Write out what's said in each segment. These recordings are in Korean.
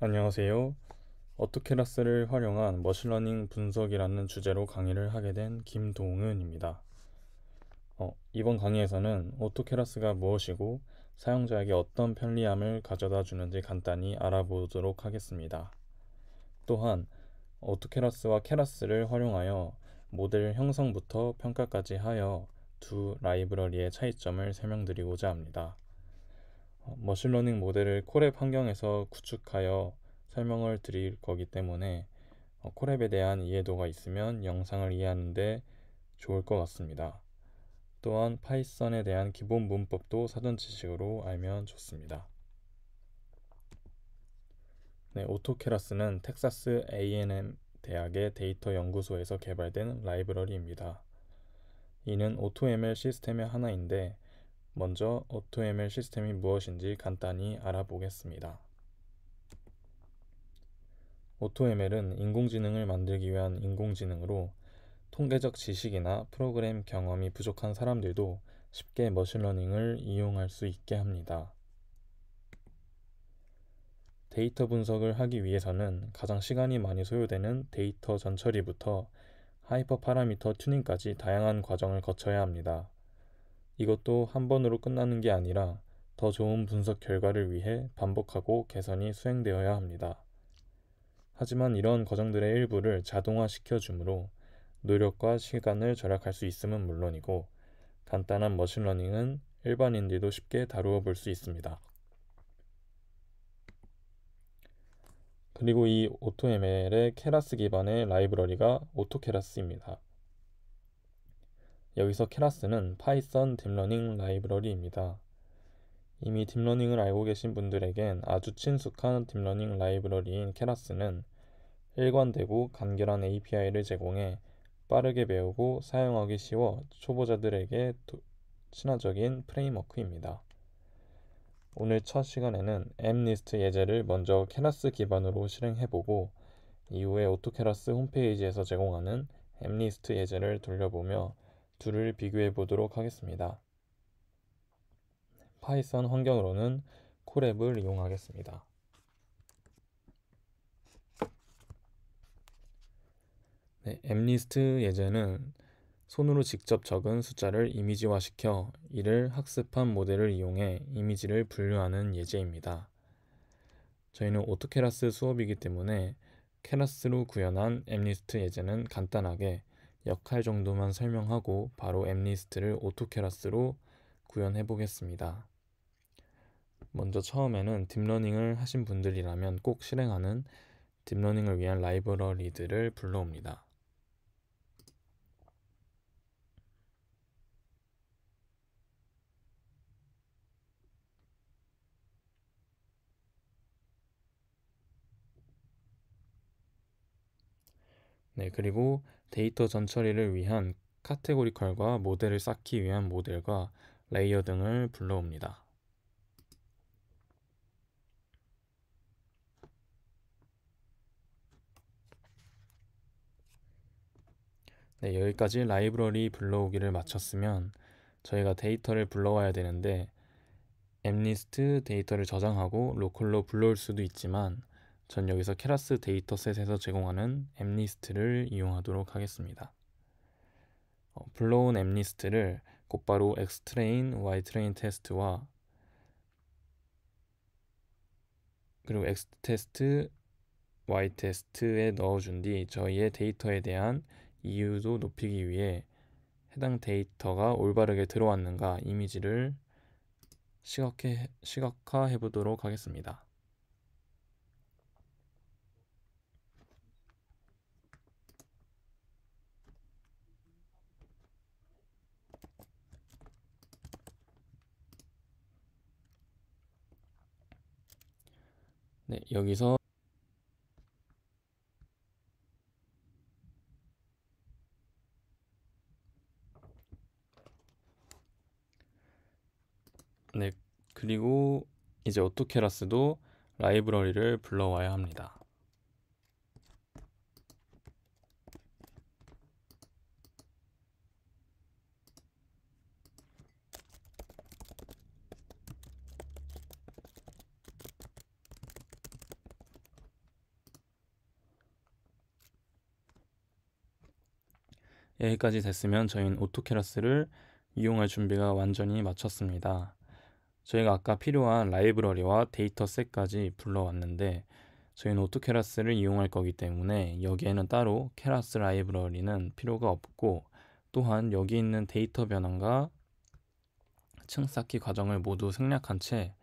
안녕하세요. 어떻게 라스를 활용한 머신러닝 분석이라는 주제로 강의를 하게 된 김동은입니다. 어, 이번 강의에서는 오토케라스가 무엇이고 사용자에게 어떤 편리함을 가져다 주는지 간단히 알아보도록 하겠습니다. 또한 오토케라스와 케라스를 활용하여 모델 형성부터 평가까지 하여 두 라이브러리의 차이점을 설명드리고자 합니다. 어, 머신러닝 모델을 코랩 환경에서 구축하여 설명을 드릴 거기 때문에 코랩에 어, 대한 이해도가 있으면 영상을 이해하는데 좋을 것 같습니다. 또한 파이썬에 대한 기본 문법도 사전 지식으로 알면 좋습니다. 네, 오토케라스는 텍사스 A&M 대학의 데이터 연구소에서 개발된 라이브러리입니다. 이는 AutoML 시스템의 하나인데 먼저 AutoML 시스템이 무엇인지 간단히 알아보겠습니다. AutoML은 인공지능을 만들기 위한 인공지능으로 통계적 지식이나 프로그램 경험이 부족한 사람들도 쉽게 머신러닝을 이용할 수 있게 합니다. 데이터 분석을 하기 위해서는 가장 시간이 많이 소요되는 데이터 전처리부터 하이퍼 파라미터 튜닝까지 다양한 과정을 거쳐야 합니다. 이것도 한 번으로 끝나는 게 아니라 더 좋은 분석 결과를 위해 반복하고 개선이 수행되어야 합니다. 하지만 이런 과정들의 일부를 자동화시켜 주므로 노력과 시간을 절약할 수 있음은 물론이고 간단한 머신러닝은 일반인들도 쉽게 다루어 볼 수 있습니다. 그리고 이 AutoML의 케라스 기반의 라이브러리가 AutoKeras입니다. 여기서 케라스는 파이썬 딥러닝 라이브러리입니다. 이미 딥러닝을 알고 계신 분들에겐 아주 친숙한 딥러닝 라이브러리인 케라스는 일관되고 간결한 API를 제공해 빠르게 배우고 사용하기 쉬워 초보자들에게 친화적인 프레임워크입니다. 오늘 첫 시간에는 앱리스트 예제를 먼저 케라스 기반으로 실행해보고 이후에 오토케라스 홈페이지에서 제공하는 앱리스트 예제를 돌려보며 둘을 비교해 보도록 하겠습니다. 파이썬 환경으로는 콜앱을 이용하겠습니다. 네, M리스트 예제는 손으로 직접 적은 숫자를 이미지화시켜 이를 학습한 모델을 이용해 이미지를 분류하는 예제입니다. 저희는 오토캐라스 수업이기 때문에 케라스로 구현한 앱리스트 예제는 간단하게 역할 정도만 설명하고 바로 앱리스트를 오토캐라스로 구현해 보겠습니다. 먼저 처음에는 딥러닝을 하신 분들이라면 꼭 실행하는 딥러닝을 위한 라이브러리들을 불러옵니다. 네, 그리고 데이터 전처리를 위한 카테고리컬과 모델을 쌓기 위한 모델과 레이어 등을 불러옵니다. 네, 여기까지 라이브러리 불러오기를 마쳤으면 저희가 데이터를 불러와야 되는데 엠리스트 데이터를 저장하고 로컬로 불러올 수도 있지만 전 여기서 케라스 데이터셋에서 제공하는 앱리스트를 이용하도록 하겠습니다. 어, 불러온 앱리스트를 곧바로 xtrain, ytrain 테스트와 그리고 x 테스트, y 테스트에 넣어준 뒤 저희의 데이터에 대한 이유도 높이기 위해 해당 데이터가 올바르게 들어왔는가 이미지를 시각해, 시각화해 보도록 하겠습니다. 네, 여기서 네, 그리고 이제 어토케라스도 라이브러리를 불러와야 합니다. 여기까지 됐으면 저희는 오토캐러스를 이용할 준비가 완전히 마쳤습니다. 저희가 아까 필요한 라이브러리와 데이터셋까지 불러왔는데 저희는 오토캐러스를 이용할 거기 때문에 여기에는 따로 캐러스 라이브러리는 필요가 없고 또한 여기 있는 데이터 변환과 층 쌓기 과정을 모두 생략한 채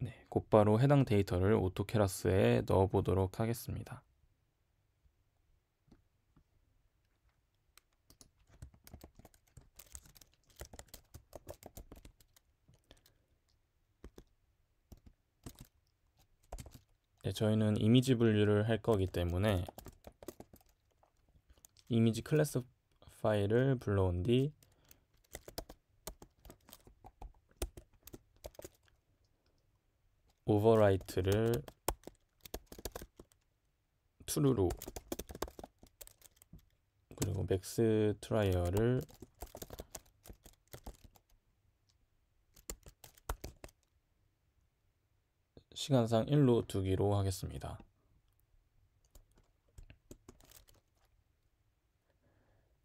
네, 곧바로 해당 데이터를 오토캐러스에 넣어보도록 하겠습니다. 네, 저희는 이미지 분류를 할 거기 때문에 이미지 클래스 파일을 불러온 뒤 오버라이트를 true로 그리고 맥스 트라이어를 시간상 1로 두기로 하겠습니다.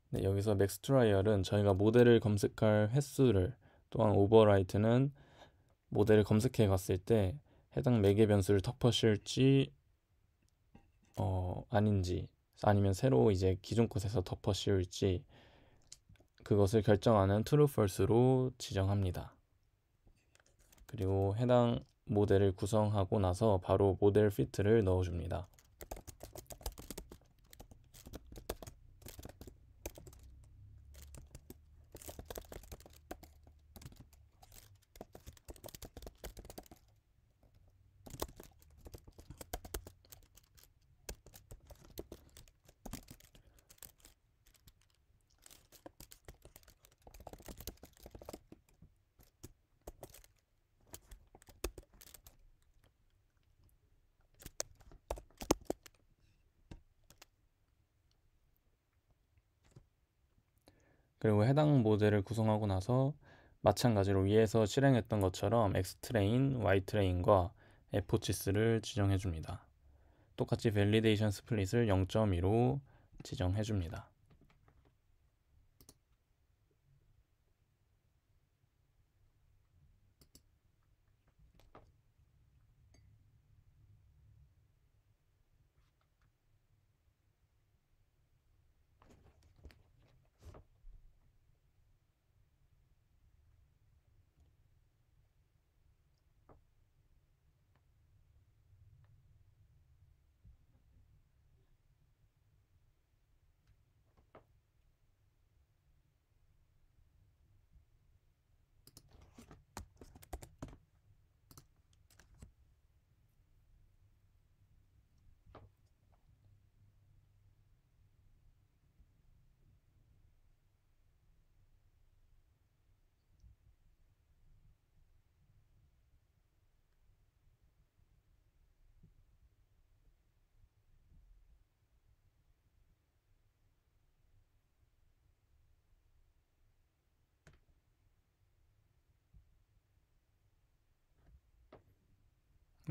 네, 여기서 맥스 트라이얼은 저희가 모델을 검색할 횟수를 또한 오버라이트는 모델을 검색해 갔을 때 해당 매개 변수를 덮어씌울지 어, 아닌지 아니면 새로 이제 기존 것에서 덮어씌울지 그것을 결정하는 true false로 지정합니다. 그리고 해당 모델을 구성하고 나서 바로 모델 피트를 넣어줍니다. 그리고 해당 모델을 구성하고 나서 마찬가지로 위에서 실행했던 것처럼 X트레인, Y트레인과 F포치스를 지정해줍니다. 똑같이 밸리데이션 스플릿을 0.2로 지정해줍니다.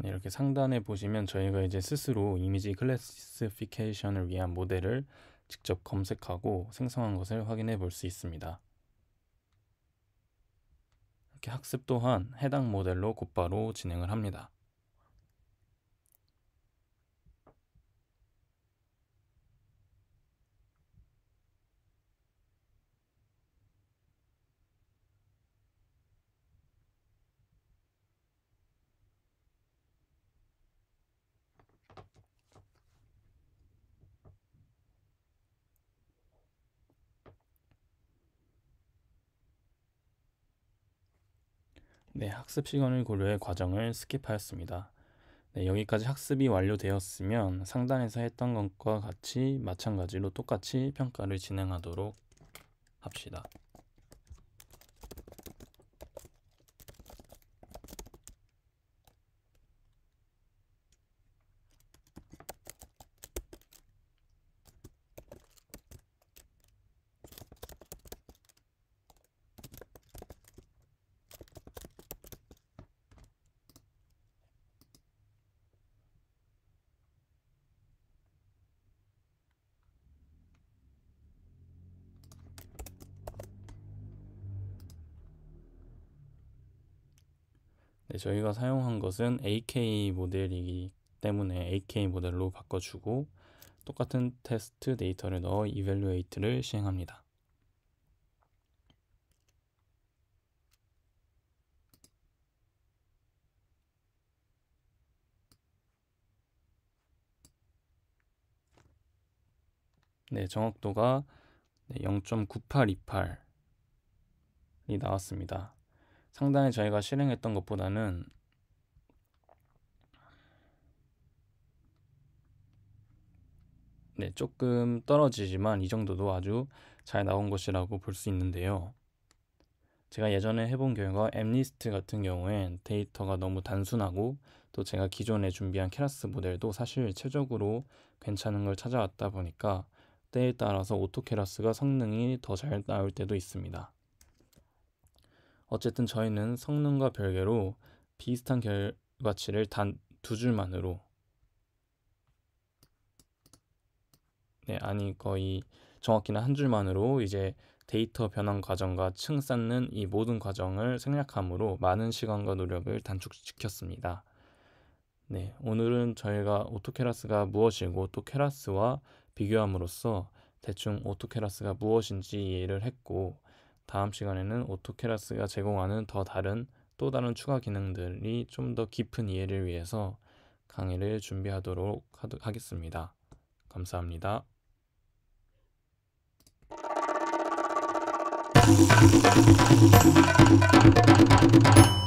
이렇게 상단에 보시면 저희가 이제 스스로 이미지 클래시피케이션을 위한 모델을 직접 검색하고 생성한 것을 확인해 볼 수 있습니다. 이렇게 학습 또한 해당 모델로 곧바로 진행을 합니다. 네, 학습 시간을 고려해 과정을 스킵하였습니다. 네, 여기까지 학습이 완료되었으면 상단에서 했던 것과 같이 마찬가지로 똑같이 평가를 진행하도록 합시다. 네, 저희가 사용한 것은 AK 모델이기 때문에 AK 모델로 바꿔주고 똑같은 테스트 데이터를 넣어 evaluate를 시행합니다. 네, 정확도가 0.9828이 나왔습니다. 상당히 저희가 실행했던 것보다는 네, 조금 떨어지지만 이 정도도 아주 잘 나온 것이라고 볼 수 있는데요. 제가 예전에 해본 결과 엠리스트 같은 경우엔 데이터가 너무 단순하고 또 제가 기존에 준비한 케라스 모델도 사실 최적으로 괜찮은 걸 찾아왔다 보니까 때에 따라서 오토케라스가 성능이 더 잘 나올 때도 있습니다. 어쨌든 저희는 성능과 별개로 비슷한 결과치를 단 두 줄만으로 네, 아니 거의 정확히는 한 줄만으로 이제 데이터 변환 과정과 층 쌓는 이 모든 과정을 생략함으로 많은 시간과 노력을 단축시켰습니다. 네, 오늘은 저희가 오토케라스가 무엇이고 또 케라스와 비교함으로써 대충 오토케라스가 무엇인지 이해를 했고 다음 시간에는 오토캐라스가 제공하는 더 다른 또 다른 추가 기능들이 좀 더 깊은 이해를 위해서 강의를 준비하도록 하겠습니다. 감사합니다. Thank you.